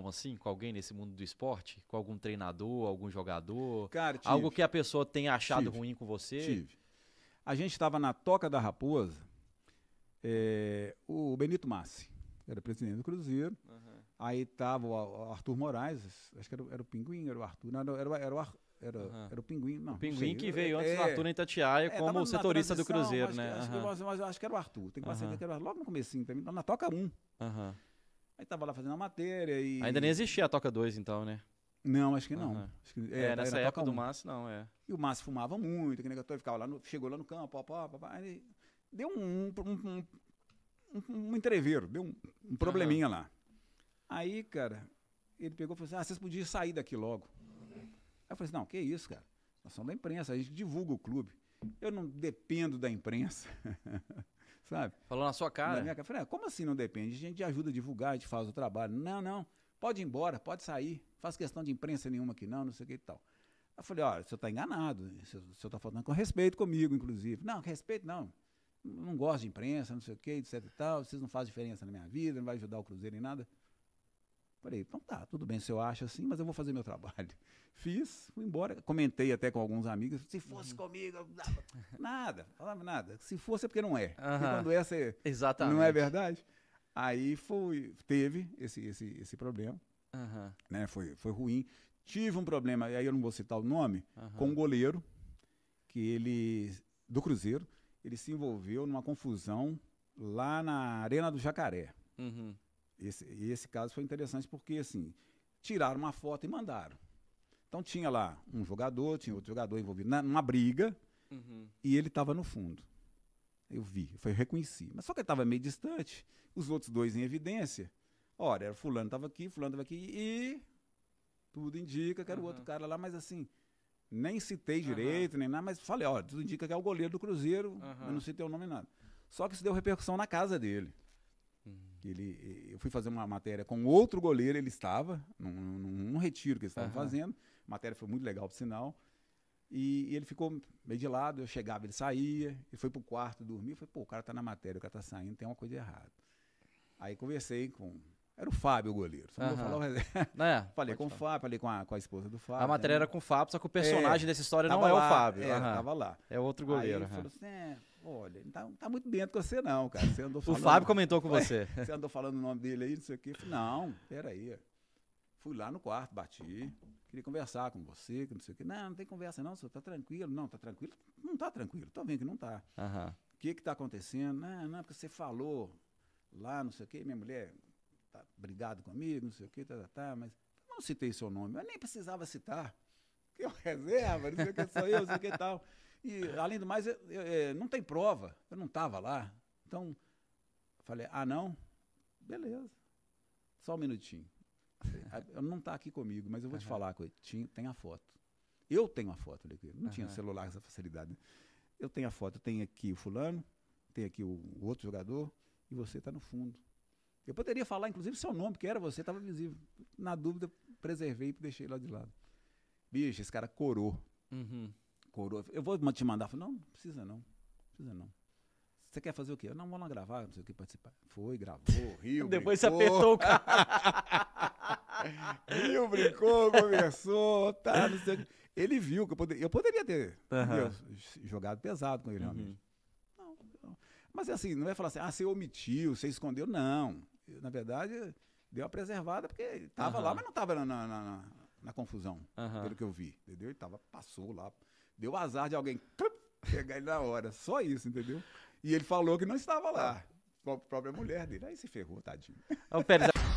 relação assim com alguém nesse mundo do esporte? Com algum treinador, algum jogador? Cara, tive, Algo que a pessoa tenha achado tive, ruim com você? Tive. A gente estava na Toca da Raposa, é, o Benito Massi, era presidente do Cruzeiro. Uhum. Aí estava o Arthur Moraes, acho que era, era o Pinguim, era o Arthur. Não, era, era, era o Arthur. Era, uhum. era o Pinguim, não. O Pinguim não que veio é, antes é, do Arthur em Itatiaia é, como setorista do Cruzeiro, mas, né? Acho, uhum. que, mas, mas, acho que era o Arthur. Tem que uhum. que era Logo no comecinho também, na Toca 1. Aham. Uhum. Aí tava lá fazendo a matéria e. Ainda nem existia a Toca 2, então, né? Não, acho que não. Uhum. Acho que, é, é nessa época do Márcio, não, é. E o Márcio fumava muito, que negatório, ficava lá no, chegou lá no campo, ó, ó, ó, aí deu um, um, um, um, entreveiro, deu um, um probleminha uhum. lá. Aí, cara, ele pegou e falou assim: ah, vocês podiam sair daqui logo. Aí eu falei assim: não, que isso, cara. Nós somos da imprensa, a gente divulga o clube. Eu não dependo da imprensa. sabe? Falou na sua cara. Na minha cara. Falei, ah, como assim não depende? A gente ajuda a divulgar, a gente faz o trabalho. Não, não, pode ir embora, pode sair. Faz questão de imprensa nenhuma aqui não, não sei o que e tal. Eu falei, olha, o senhor está enganado, o senhor está faltando com respeito comigo, inclusive. Não, respeito não. Não gosto de imprensa, não sei o que, etc e tal. Vocês não fazem diferença na minha vida, não vai ajudar o Cruzeiro em nada. Falei, então tá, tudo bem se eu acho assim, mas eu vou fazer meu trabalho. Fiz, fui embora. Comentei até com alguns amigos, se fosse uhum. comigo, dava. nada, falava nada. Se fosse é porque não é. Uhum. quando é, você... Exatamente. Não é verdade? Aí foi, teve esse, esse, esse problema, uhum. né? Foi, foi ruim. Tive um problema, e aí eu não vou citar o nome, com um goleiro, que ele, do Cruzeiro, ele se envolveu numa confusão lá na Arena do Jacaré. Uhum. Esse, esse caso foi interessante porque, assim, tiraram uma foto e mandaram. Então tinha lá um jogador, tinha outro jogador envolvido na, numa briga uhum. e ele estava no fundo. Eu vi, eu reconheci. Mas só que ele estava meio distante, os outros dois em evidência. Olha, fulano estava aqui, fulano estava aqui e tudo indica que era o outro uhum. cara lá, mas assim, nem citei direito, uhum. nem nada, mas falei, olha, tudo indica que é o goleiro do Cruzeiro, eu não citei o nome nada. Só que isso deu repercussão na casa dele ele, eu fui fazer uma matéria com outro goleiro, ele estava, num, num retiro que eles estavam uhum. fazendo. A matéria foi muito legal, por sinal. E, e, ele ficou meio de lado, eu chegava, ele saía, ele foi pro quarto dormir. Eu falei, pô, o cara tá na matéria, o cara tá saindo, tem uma coisa errada. Aí conversei com. Era o Fábio o goleiro. Só uhum. falar, mas... é, falei com falar. o né? Fábio, falei com a, com a esposa do Fábio. A matéria né? era com o Fábio, só que o é, personagem é, dessa história não é o Fábio. É, uhum. tava lá. É outro goleiro. Aí ele falou assim: é, Olha, não tá, tá muito dentro com você, não, cara. Você andou falando, o Fábio comentou com você. Você andou falando o nome dele aí, não sei o quê. Falei, não, peraí. Fui lá no quarto, bati. Queria conversar com você, que não sei o quê. Não, não tem conversa, não, senhor. Tá tranquilo. Não, tá tranquilo. Não tá tranquilo. Tô vendo que não tá. O uhum. que que tá acontecendo? Não, não, porque você falou lá, não sei o quê. Minha mulher tá brigada comigo, não sei o quê, tá, tá, tá. Mas não citei seu nome. Eu nem precisava citar. Que eu reserva, não sei o que, sou eu, não sei o que tal. E, além do mais, eu, eu, eu, é, não tem prova. Eu não estava lá. Então, falei, ah, não? Beleza. Só um minutinho. Ela não está aqui comigo, mas eu vou uhum. te falar com ele. Tem a foto. Eu tenho a foto. Não uhum. tinha celular essa facilidade. Né? Eu tenho a foto. tem aqui o fulano, tem aqui o, o outro jogador, e você está no fundo. Eu poderia falar, inclusive, seu nome, que era você, estava visível. Na dúvida, preservei e deixei lá de lado. Bicho, esse cara corou. Uhum coroa, eu vou te mandar. Falei, não, não precisa não, não precisa não. Você quer fazer o quê? Eu não vou lá gravar, não sei o que, participar. Foi, gravou, riu, Depois brincou. apertou o cara. riu, brincou, conversou, tá, não sei o que. Ele viu que eu, eu poderia ter uhum. jogado pesado com ele, uhum. realmente. Não, não. Mas é assim, não vai falar assim, ah, você omitiu, você escondeu. Não. Eu, na verdade, deu uma preservada, porque estava uhum. lá, mas não estava na, na, na, na confusão, uhum. pelo que eu vi, entendeu? Ele tava, passou lá, deu azar de alguém pegar ele na hora, só isso, entendeu? E ele falou que não estava lá, a própria mulher dele, aí se ferrou, tadinho. Oh,